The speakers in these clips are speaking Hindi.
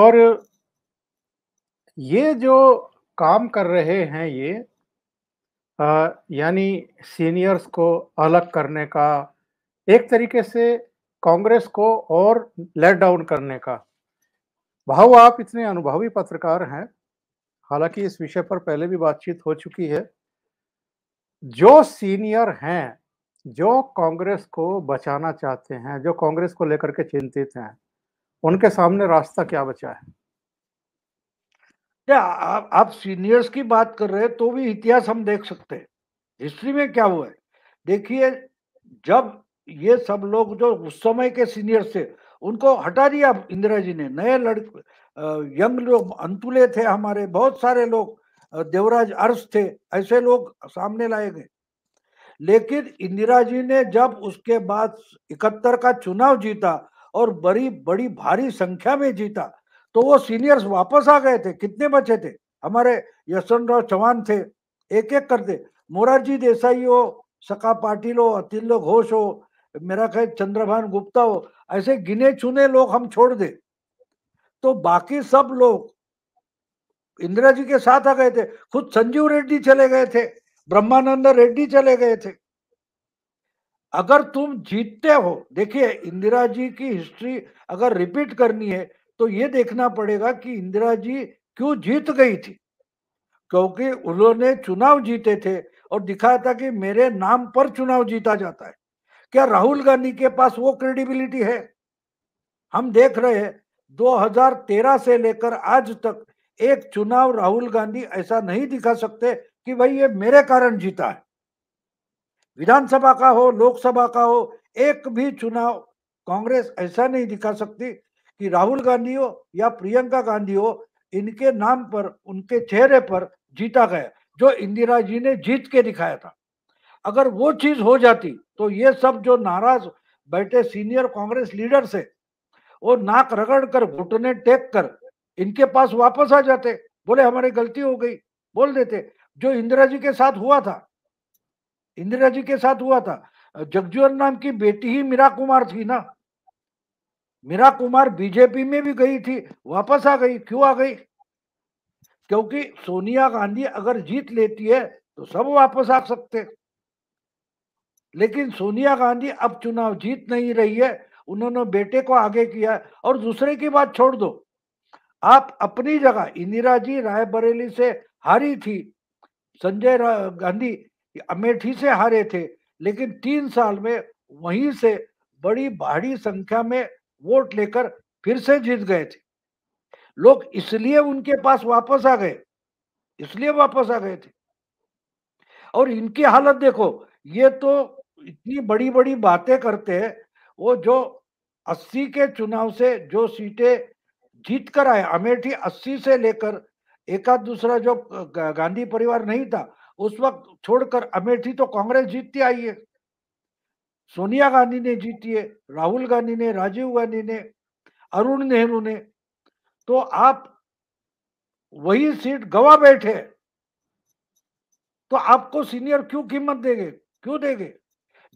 और ये जो काम कर रहे हैं ये यानी सीनियर्स को अलग करने का एक तरीके से कांग्रेस को और लेट डाउन करने का भाव आप इतने अनुभवी पत्रकार हैं हालांकि इस विषय पर पहले भी बातचीत हो चुकी है जो सीनियर हैं जो कांग्रेस को बचाना चाहते हैं जो कांग्रेस को लेकर के चिंतित हैं उनके सामने रास्ता क्या बचा है क्या आप, आप सीनियर्स की बात कर रहे हैं तो भी इतिहास हम देख सकते हैं हिस्ट्री में क्या हुआ है देखिए जब ये सब लोग जो उस समय के सीनियर्स थे उनको हटा दिया इंदिरा जी ने नए लड़के यंग लोग अंतुले थे हमारे बहुत सारे लोग देवराज अर्स थे ऐसे लोग सामने लाए गए लेकिन इंदिरा जी ने जब उसके बाद इकहत्तर का चुनाव जीता और बड़ी बड़ी भारी संख्या में जीता तो वो सीनियर्स वापस आ गए थे कितने बचे थे हमारे यशवंतराव चौहान थे एक एक करते मोरारजी देसाई हो सका पाटिल हो अतिल घोष हो मेरा ख्याल चंद्रभान गुप्ता हो ऐसे गिने चुने लोग हम छोड़ दे तो बाकी सब लोग इंदिरा जी के साथ आ गए थे खुद संजीव रेड्डी चले गए थे ब्रह्मानंद रेड्डी चले गए थे अगर तुम जीतते हो देखिए इंदिरा जी की हिस्ट्री अगर रिपीट करनी है तो ये देखना पड़ेगा कि इंदिरा जी क्यों जीत गई थी क्योंकि उन्होंने चुनाव जीते थे और दिखाया था कि मेरे नाम पर चुनाव जीता जाता है क्या राहुल गांधी के पास वो क्रेडिबिलिटी है हम देख रहे हैं 2013 से लेकर आज तक एक चुनाव राहुल गांधी ऐसा नहीं दिखा सकते कि भाई ये मेरे कारण जीता है विधानसभा का हो लोकसभा का हो एक भी चुनाव कांग्रेस ऐसा नहीं दिखा सकती कि राहुल गांधी हो या प्रियंका गांधी हो इनके नाम पर उनके चेहरे पर जीता गया जो इंदिरा जी ने जीत के दिखाया था अगर वो चीज हो जाती तो ये सब जो नाराज बैठे सीनियर कांग्रेस लीडर से वो नाक रगड़ कर घुटने टेक कर इनके पास वापस आ जाते बोले हमारी गलती हो गई बोल देते जो इंदिरा जी के साथ हुआ था इंदिरा जी के साथ हुआ था जगजीवन नाम की बेटी ही मीरा कुमार थी ना मीरा कुमार बीजेपी में भी गई थी वापस आ गई क्यों आ गई क्योंकि सोनिया गांधी अगर जीत लेती है तो सब वापस आ सकते लेकिन सोनिया गांधी अब चुनाव जीत नहीं रही है उन्होंने बेटे को आगे किया और दूसरे की बात छोड़ दो आप अपनी जगह इंदिरा जी रायबरेली से हारी थी संजय गांधी अमेठी से हारे थे लेकिन तीन साल में वहीं से बड़ी भारी संख्या में वोट लेकर फिर से जीत गए थे लोग इसलिए उनके पास वापस आ गए इसलिए वापस आ गए थे और इनकी हालत देखो ये तो इतनी बड़ी बड़ी बातें करते हैं वो जो 80 के चुनाव से जो सीटें जीत कर आए अमेठी 80 से लेकर एकाध दूसरा जो गांधी परिवार नहीं था उस वक्त छोड़कर अमेठी तो कांग्रेस जीतती आई है सोनिया गांधी ने जीती है राहुल गांधी ने राजीव गांधी ने अरुण नेहरू ने तो आप वही सीट गवा बैठे तो आपको सीनियर क्यों कीमत देंगे क्यों देंगे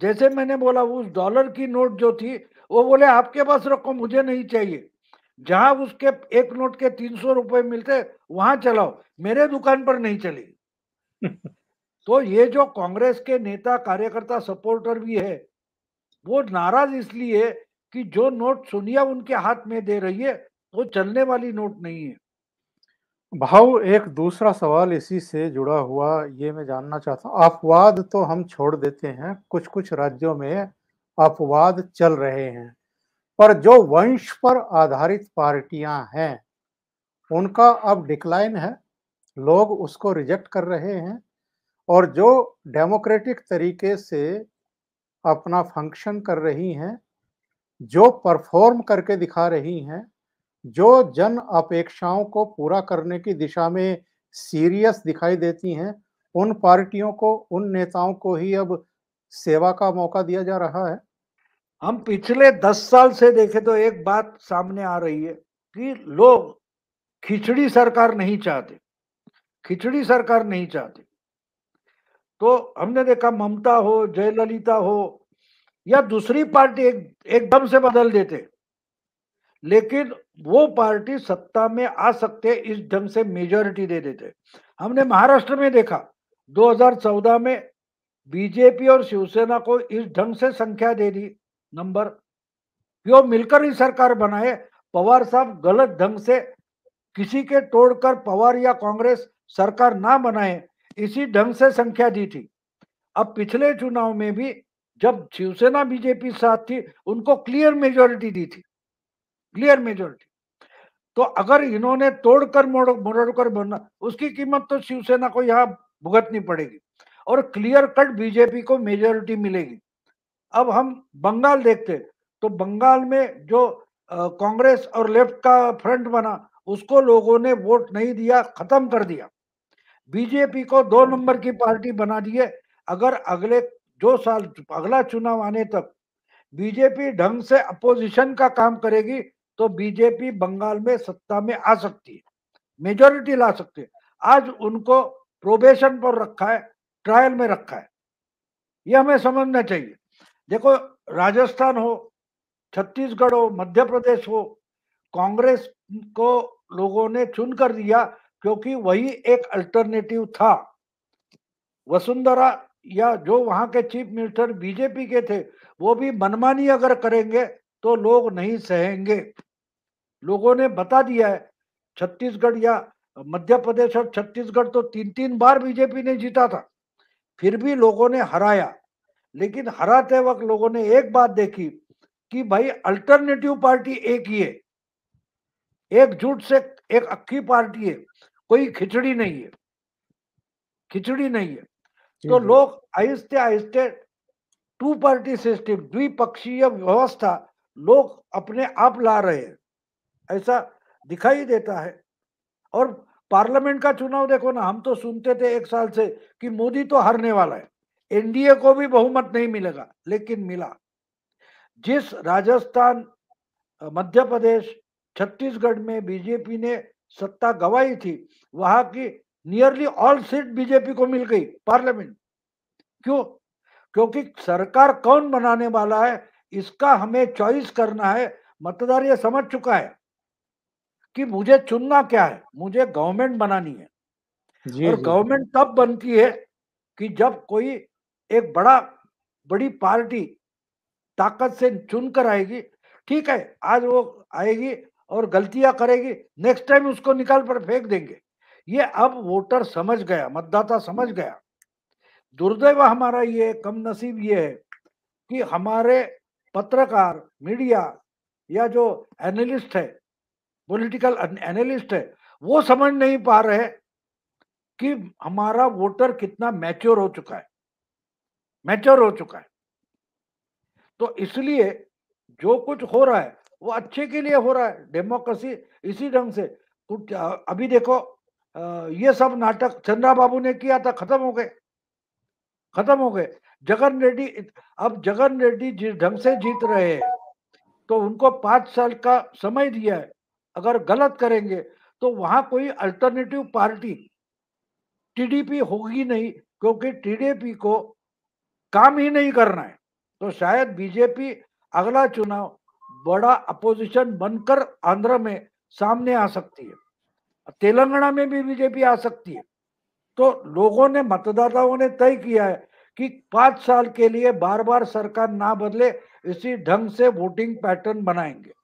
जैसे मैंने बोला उस डॉलर की नोट जो थी वो बोले आपके पास रखो मुझे नहीं चाहिए जहां उसके एक नोट के तीन सौ रुपए मिलते वहां चलाओ मेरे दुकान पर नहीं चलेगी तो ये जो कांग्रेस के नेता कार्यकर्ता सपोर्टर भी है वो नाराज इसलिए कि जो नोट सोनिया उनके हाथ में दे रही है वो चलने वाली नोट नहीं है भाव एक दूसरा सवाल इसी से जुड़ा हुआ ये मैं जानना चाहता हूँ अपवाद तो हम छोड़ देते हैं कुछ कुछ राज्यों में अपवाद चल रहे हैं पर जो वंश पर आधारित पार्टियां हैं उनका अब डिक्लाइन है लोग उसको रिजेक्ट कर रहे हैं और जो डेमोक्रेटिक तरीके से अपना फंक्शन कर रही हैं जो परफॉर्म करके दिखा रही हैं जो जन अपेक्षाओं को पूरा करने की दिशा में सीरियस दिखाई देती हैं उन पार्टियों को उन नेताओं को ही अब सेवा का मौका दिया जा रहा है हम पिछले दस साल से देखे तो एक बात सामने आ रही है कि लोग खिचड़ी सरकार नहीं चाहते खिचड़ी सरकार नहीं चाहती तो हमने देखा ममता हो जयललिता हो या दूसरी पार्टी एक एकदम से बदल देते लेकिन वो पार्टी सत्ता में आ सकते इस ढंग से मेजोरिटी दे देते हमने महाराष्ट्र में देखा 2014 में बीजेपी और शिवसेना को इस ढंग से संख्या दे दी नंबर क्यों मिलकर ही सरकार बनाए पवार साहब गलत ढंग से किसी के तोड़कर पवार या कांग्रेस सरकार ना बनाए इसी ढंग से संख्या दी थी अब पिछले चुनाव में भी जब शिवसेना बीजेपी साथ थी उनको क्लियर मेजोरिटी दी थी क्लियर मेजोरिटी तो अगर इन्होंने तोड़कर मोड़ मोड़ कर बनना उसकी कीमत तो शिवसेना को यहाँ भुगतनी पड़ेगी और क्लियर कट बीजेपी को मेजोरिटी मिलेगी अब हम बंगाल देखते तो बंगाल में जो कांग्रेस और लेफ्ट का फ्रंट बना उसको लोगों ने वोट नहीं दिया खत्म कर दिया बीजेपी को दो नंबर की पार्टी बना दिए अगर अगले दो साल अगला चुनाव आने तक बीजेपी ढंग से अपोजिशन का काम करेगी तो बीजेपी बंगाल में सत्ता में आ सकती है मेजोरिटी ला सकती है आज उनको प्रोबेशन पर रखा है ट्रायल में रखा है ये हमें समझना चाहिए देखो राजस्थान हो छत्तीसगढ़ हो मध्य प्रदेश हो कांग्रेस को लोगों ने चुन कर दिया क्योंकि वही एक अल्टरनेटिव था वसुंधरा या जो वहां के चीफ मिनिस्टर बीजेपी के थे वो भी मनमानी अगर करेंगे तो लोग नहीं सहेंगे लोगों ने बता दिया है छत्तीसगढ़ या मध्य प्रदेश और छत्तीसगढ़ तो तीन तीन बार बीजेपी ने जीता था फिर भी लोगों ने हराया लेकिन हराते वक्त लोगों ने एक बात देखी कि भाई अल्टरनेटिव पार्टी एक ही है एकजुट से एक अक्की पार्टी है कोई खिचड़ी नहीं है खिचड़ी नहीं है तो हम्म, हम्म। लोग आहिस्ते आहिस्ते टू पार्टी सिस्टम द्विपक्षीय व्यवस्था लोग अपने आप ला रहे हैं ऐसा दिखाई देता है और पार्लियामेंट का चुनाव देखो ना हम तो सुनते थे एक साल से कि मोदी तो हारने वाला है एनडीए को भी बहुमत नहीं मिलेगा लेकिन मिला जिस राजस्थान मध्य प्रदेश छत्तीसगढ़ में बीजेपी ने सत्ता गवाई थी वहां की नियरली ऑल सीट बीजेपी को मिल गई पार्लियामेंट क्यों क्योंकि सरकार कौन बनाने वाला है इसका हमें चॉइस करना है मतदार ये समझ चुका है कि मुझे चुनना क्या है मुझे गवर्नमेंट बनानी है जी, और गवर्नमेंट तब बनती है कि जब कोई एक बड़ा बड़ी पार्टी ताकत से चुन कर आएगी ठीक है आज वो आएगी और गलतियां करेगी नेक्स्ट टाइम उसको निकाल पर फेंक देंगे ये अब वोटर समझ गया मतदाता समझ गया दुर्दैव हमारा ये कम नसीब ये है कि हमारे पत्रकार मीडिया या जो एनालिस्ट है पॉलिटिकल एनालिस्ट है वो समझ नहीं पा रहे कि हमारा वोटर कितना मैच्योर हो चुका है मैच्योर हो चुका है तो इसलिए जो कुछ हो रहा है वो अच्छे के लिए हो रहा है डेमोक्रेसी इसी ढंग से तो कुछ अभी देखो ये सब नाटक चंद्रा बाबू ने किया था खत्म हो गए खत्म हो गए जगन रेड्डी अब जगन रेड्डी जिस ढंग से जीत रहे हैं तो उनको पांच साल का समय दिया है अगर गलत करेंगे तो वहां कोई अल्टरनेटिव पार्टी टीडीपी होगी नहीं क्योंकि टीडीपी को काम ही नहीं करना है तो शायद बीजेपी अगला चुनाव बड़ा अपोजिशन बनकर आंध्र में सामने आ सकती है तेलंगाना में भी बीजेपी आ सकती है तो लोगों ने मतदाताओं ने तय किया है कि पांच साल के लिए बार बार सरकार ना बदले इसी ढंग से वोटिंग पैटर्न बनाएंगे